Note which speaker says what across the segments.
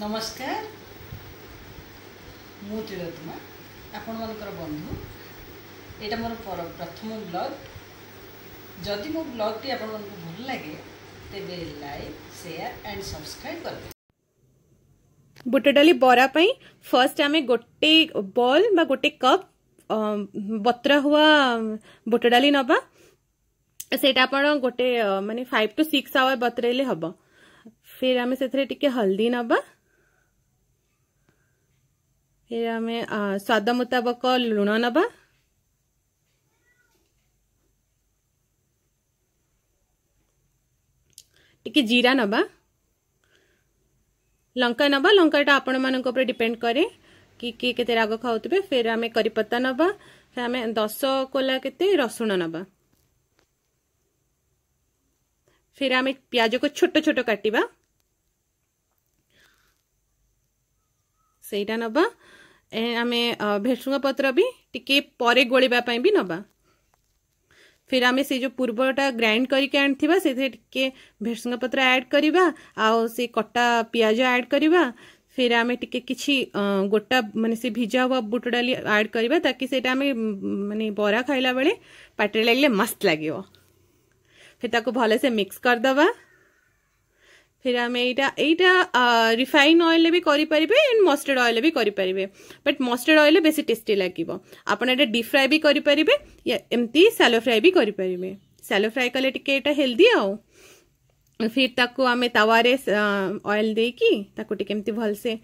Speaker 1: नमस्कार मुलोत्तमा आपण मान बंधु यटा मोर पर प्रथम ब्लग जदि मो ब्लग टी आप भल लगे तेज लाइक शेयर एंड सब्सक्राइब कर बुट डाली बरापी फर्स्ट आम गोटे बॉल बा गोटे कप बतरा हुआ बुट डाली नवा से गोटे मानते फाइव टू सिक्स आवर बतरेले हम फिर आम से हल्दी नवा स्वाद मुताबक लुण नवा टे जीरा नवा लंका नवा लंका आपण मान डिपेड कै कि राग खाऊ फिर आम करीपत्ता नवा फिर आम दस कोला के रसुण नवा फिर आम पिज को छोट छोट काटा सेटा नवा आम भेसुंग पत्र भी टी पर गोलवाई भी नवा फिर आम से जो पूर्वटा ग्राइंड करके आगे भेसुंग पत्र आड करवा से कटा पिज आड करवा फिर आम टे कि गोटा मानने से भिजा हुआ बुट डाली आड करवा ताकि मानते बरा खाइला बेले पटे लगे मस्त लगे फिर ताको भले से मिक्स करदे फिर आम यहाँ एटा रिफाइन अएल भी करें एंड मस्टर्ड अएल भी करें बट मस्टर्ड अएल बेस टेस्टी लगे आपड़ा डीप फ्राए भी करें एमती सालो फ्राए भी करें सालो फ्राए कले हेल्दी आओ फिर ताको आम तावारे अएल देकी ताको टी एमती भलसे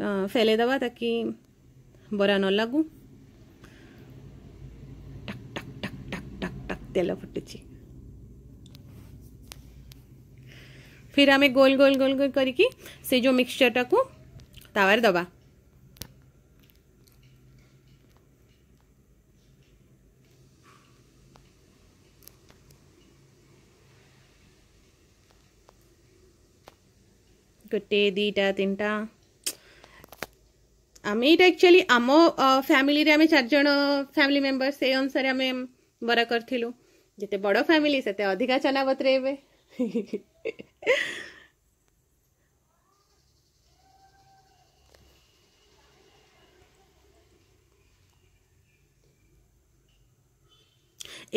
Speaker 1: फैले दवा ताकि बरा न लगू टक टक टक टक टक टक तेल फुटी फिर आम गोल गोल गोल गोल कर मिक्सचर टा को तवारे दबा गोटे दीटा तीन टा आम इटा एक्चुअली आम फैमिली आम चारज फैमिली मेम्बर से अनुसार आम बरा करते बड़ फैमिली से अधिका चना पत्र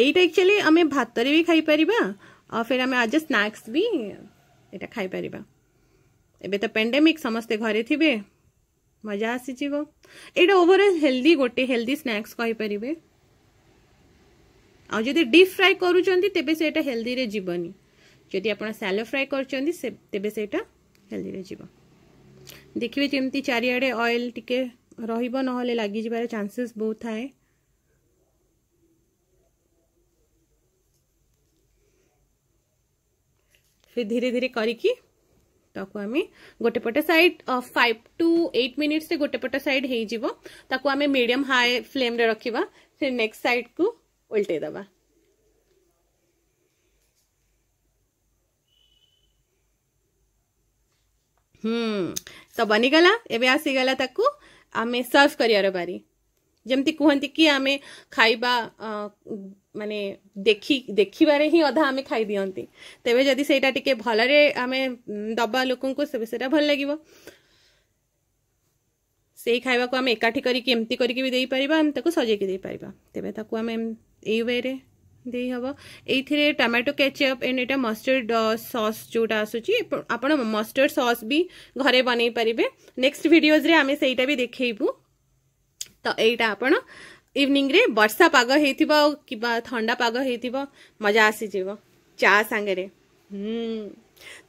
Speaker 1: এইটা একচুয়ালি আমি ভাতরে ବି ଖାଇପାରିବା ଆଉ ଫେର୍ ଆମେ ଆଜ୍ ଏ ସ୍ନାକ୍ସ ବି ଏଇଟା ଖାଇପାରିବା ଏବେ ତ ପେଣ୍ଡେମିକ୍ ସମସ୍ତେ ଘରେ ଥିବେ ମଜା ଆସିଯିବ ଏଇଟା ଓଭରଅଲ୍ ହେଲ୍ଦି ଗୋଟେ ହେଲ୍ଦି ସ୍ନାକ୍ସ କହିପାରିବେ ଆଉ ଯଦି ଡିପ୍ ଫ୍ରାଏ କରୁଛନ୍ତି ତେବେ ସେଇଟା ହେଲ୍ଦିରେ ଯିବନି যদি আপনার স্যালো ফ্রাଏ করছেন তেবে সেটা হেলদি রহিব দেখবে যেমতি চারিআড়ে অয়েল টিকে রহব নহলে লাগি যাবার চান্সেস বহু থাকে फिर धीरे धीरे करके ताकू आम गोटे पटे side five to eight minutes गोटे पटे साइड हो आम मीडियम हाई फ्लेम रे रखा फिर नेक्स्ट साइड को उल्टे दबा हम्म। तो बनीगला एवं आसीगला आम सर्व कर बारी जमी कहती कि आम खाइबा मानने देख देखे ही अधा आम खाई दिखती तेरे जदि से भलि आम दबा लोक भल लगे से खावाक आम एकाठी करके सजेक तेरे आम ये दे टमाटो केचअप एंड एटा मस्टर्ड सस् जोटा आसूप मस्टर्ड सस् भी घरे बन पारे नेक्स्ट भिडियोज्रे आम से देखेबू तो यहीटा आप इवनिंग रे बर्षा पग हो कि थंडा पग हो मजा आसीज चा सागर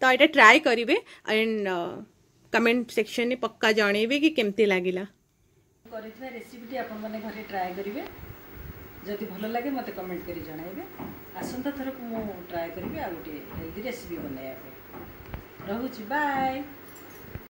Speaker 1: तो ये ट्राए करेंगे एंड कमेंट सेक्शन में पक्का जनइबे कि केमती लगला रेसीपीटी आप घर ट्राए करेंगे ଯଦି ଭଲ ଲାଗେ ମୋତେ କମେଣ୍ଟ କରି ଜଣାଇବେ ଆସନ୍ତା ଥରକୁ ମୁଁ ଟ୍ରାଏ କରିବି ଆଉ ଗୋଟିଏ ହେଲ୍ଦି ରେସିପି ବନାଇବା ପାଇଁ ରହୁଛି ବାଏ